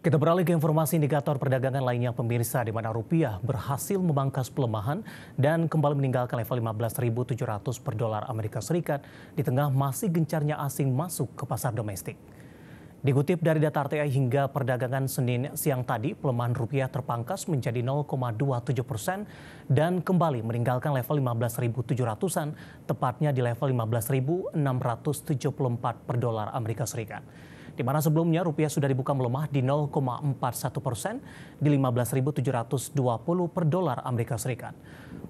Kita beralih ke informasi indikator perdagangan lainnya pemirsa di mana rupiah berhasil memangkas pelemahan dan kembali meninggalkan level 15.700 per dolar Amerika Serikat di tengah masih gencarnya asing masuk ke pasar domestik. Dikutip dari data RTI hingga perdagangan Senin siang tadi, pelemahan rupiah terpangkas menjadi 0,27 persen dan kembali meninggalkan level 15.700-an, tepatnya di level 15.674 per dolar Amerika Serikat di mana sebelumnya rupiah sudah dibuka melemah di 0,41 persen di 15.720 per dolar Amerika Serikat.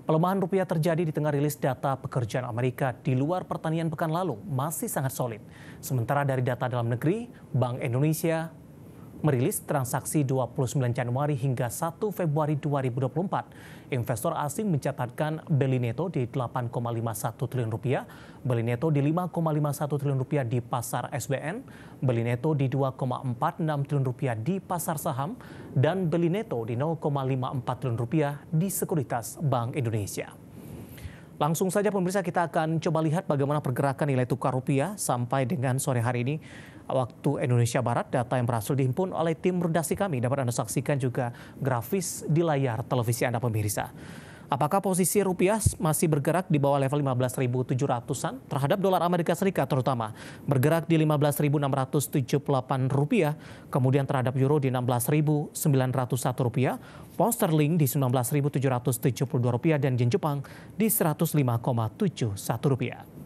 Pelemahan rupiah terjadi di tengah rilis data pekerjaan Amerika di luar pertanian pekan lalu masih sangat solid. Sementara dari data dalam negeri, Bank Indonesia merilis transaksi 29 Januari hingga 1 Februari 2024. Investor asing mencatatkan beli neto di 8,51 triliun rupiah, beli neto di 5,51 triliun rupiah di pasar SBN, beli neto di 2,46 triliun rupiah di pasar saham, dan beli neto di 0,54 triliun rupiah di sekuritas Bank Indonesia. Langsung saja pemirsa kita akan coba lihat bagaimana pergerakan nilai tukar rupiah sampai dengan sore hari ini waktu Indonesia Barat. Data yang berhasil dihimpun oleh tim redaksi kami dapat Anda saksikan juga grafis di layar televisi Anda pemirsa. Apakah posisi rupiah masih bergerak di bawah level 15.700-an terhadap dolar Amerika Serikat terutama bergerak di 15.678 rupiah, kemudian terhadap euro di 16.901 rupiah, pound sterling di 19.772 rupiah dan yen Jepang di 105,71 rupiah.